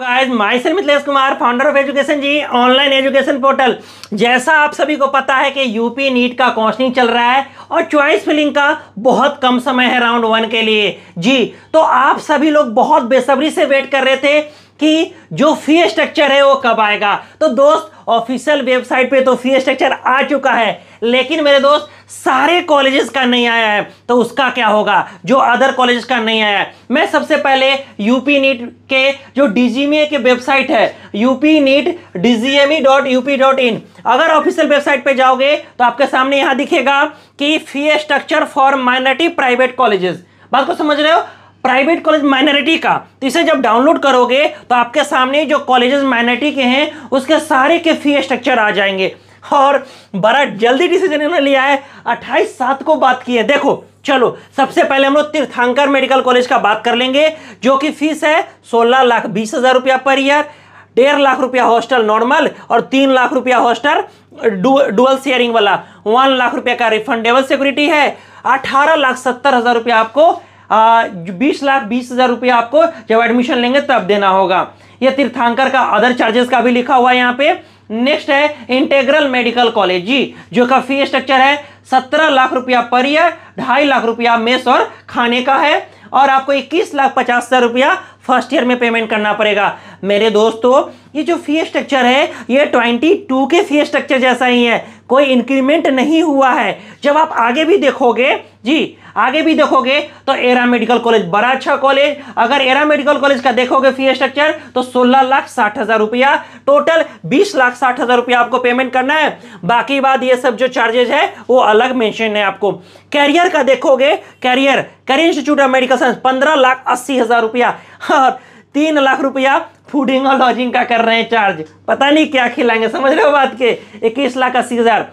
guys तो myself Mithilesh Kumar founder of education G online education portal जैसा आप सभी को पता है कि यूपी नीट का काउंसलिंग चल रहा है और चॉइस फिलिंग का बहुत कम समय है राउंड वन के लिए जी तो आप सभी लोग बहुत बेसब्री से वेट कर रहे थे कि जो फी स्ट्रक्चर है वो कब आएगा तो दोस्त ऑफिशियल वेबसाइट पे तो फी स्ट्रक्चर आ चुका है लेकिन मेरे दोस्त सारे कॉलेजेस का नहीं आया है तो उसका क्या होगा जो अदर कॉलेजेस का नहीं आया है मैं सबसे पहले यूपी नीट e के जो डीजीएमए के वेबसाइट है UP NEET DGME dot UP dot in अगर ऑफिशियल वेबसाइट पे जाओगे तो आपके सामने यहां दिखेगा कि fee structure for minority private colleges बात को समझ रहे हो प्राइवेट कॉलेज माइनॉरिटी का तो इसे जब डाउनलोड करोगे तो आपके सामने जो कॉलेजेस माइनॉरिटी के हैं उसके सारे के फी स्ट्रक्चर आ जाएंगे और बड़ा जल्दी डिसीजन इन्होंने लिया है अट्ठाईस सात को बात की है देखो चलो सबसे पहले हम लोग तीर्थांकर मेडिकल कॉलेज का बात कर लेंगे जो कि फीस है सोलह लाख बीस हजार रुपया पर ईयर डेढ़ लाख रुपया हॉस्टल नॉर्मल और तीन लाख रुपया हॉस्टल डुअल शेयरिंग वाला वन लाख रुपया का रिफंडेबल सिक्योरिटी है अठारह लाख सत्तर हजार रुपया आपको बीस लाख बीस हजार रुपया आपको जब एडमिशन लेंगे तब देना होगा यह तीर्थांकर का अदर चार्जेस का भी लिखा हुआ है यहाँ पे नेक्स्ट है इंटेग्रल मेडिकल कॉलेज जी जो का फी स्ट्रक्चर है सत्रह लाख रुपया पर ईयर ढाई लाख रुपया मेस और खाने का है और आपको इक्कीस लाख पचास हज़ार रुपया फर्स्ट ईयर में पेमेंट करना पड़ेगा मेरे दोस्तों ये जो फी स्ट्रक्चर है ये ट्वेंटी टू के फी स्ट्रक्चर जैसा ही है कोई इंक्रीमेंट नहीं हुआ है जब आप आगे भी देखोगे जी आगे भी देखोगे तो एरा मेडिकल कॉलेज बड़ा अच्छा कॉलेज अगर एरा मेडिकल कॉलेज का देखोगे फी स्ट्रक्चर तो सोलह लाख साठ हजार रुपया टोटल बीस लाख साठ हजार रुपया आपको पेमेंट करना है बाकी बात ये सब जो चार्जेज है वो अलग मेंशन है आपको कैरियर का देखोगे career career institute of medical science पंद्रह लाख अस्सी हजार रुपया और तीन लाख रुपया फूडिंग और लॉजिंग का कर रहे हैं चार्ज पता नहीं क्या खिलाएंगे समझ रहे हो बात के इक्कीस लाख अस्सी हज़ार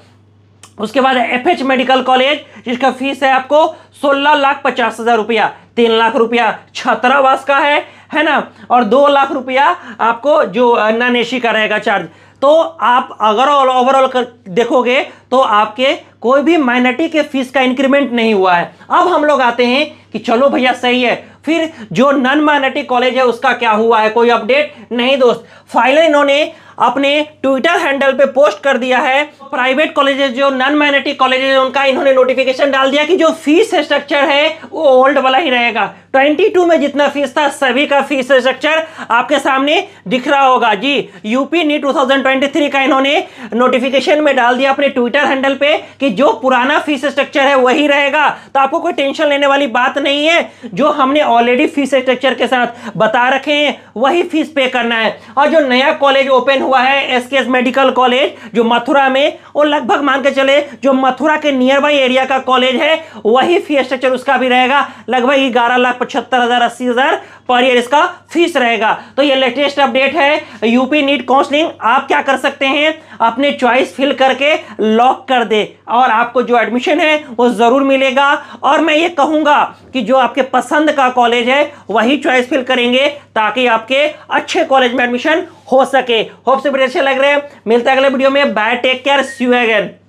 उसके बाद एफ एच मेडिकल कॉलेज जिसका फीस है आपको सोलह लाख पचास हज़ार रुपया तीन लाख रुपया छात्रावास का है है ना और दो लाख रुपया आपको जो नन ए का रहेगा चार्ज तो आप अगर ओवरऑल कर देखोगे तो आपके कोई भी माइनॉरिटी के फीस का इंक्रीमेंट नहीं हुआ है अब हम लोग आते हैं कि चलो भैया सही है फिर जो नन माइनॉरिटी कॉलेज है उसका क्या हुआ है कोई अपडेट नहीं दोस्त फाइनली इन्होंने अपने ट्विटर हैंडल पे पोस्ट कर दिया है प्राइवेट कॉलेजेस जो नॉन माइनॉरिटी कॉलेजेस उनका इन्होंने नोटिफिकेशन डाल दिया कि जो फीस स्ट्रक्चर है वो ओल्ड वाला ही रहेगा 22 में जितना फीस था सभी का फीस स्ट्रक्चर आपके सामने दिख रहा होगा जी यूपी नी 2023 का इन्होंने नोटिफिकेशन में डाल दिया अपने ट्विटर हैंडल पे कि जो पुराना फीस स्ट्रक्चर है वही रहेगा तो आपको कोई टेंशन लेने वाली बात नहीं है जो हमने ऑलरेडी फीस स्ट्रक्चर के साथ बता रखे हैं वही फीस पे करना है और जो नया कॉलेज ओपन हुआ है एस मेडिकल कॉलेज जो मथुरा में और लगभग मान के चले जो मथुरा के नियर बाई एरिया का कॉलेज है वही फी स्ट्रक्चर उसका भी रहेगा लगभग ग्यारह लाख पचहत्तर हजार अस्सी हजार पर ईयर इसका फीस रहेगा तो ये लेटेस्ट अपडेट है यूपी नीट काउंसलिंग आप क्या कर सकते हैं अपने चॉइस फिल करके लॉक कर दे और आपको जो एडमिशन है वो ज़रूर मिलेगा और मैं ये कहूँगा कि जो आपके पसंद का कॉलेज है वही चॉइस फिल करेंगे ताकि आपके अच्छे कॉलेज में एडमिशन हो सके होप से बड़े अच्छे लग रहे हैं मिलता है अगले वीडियो में bye take care see you again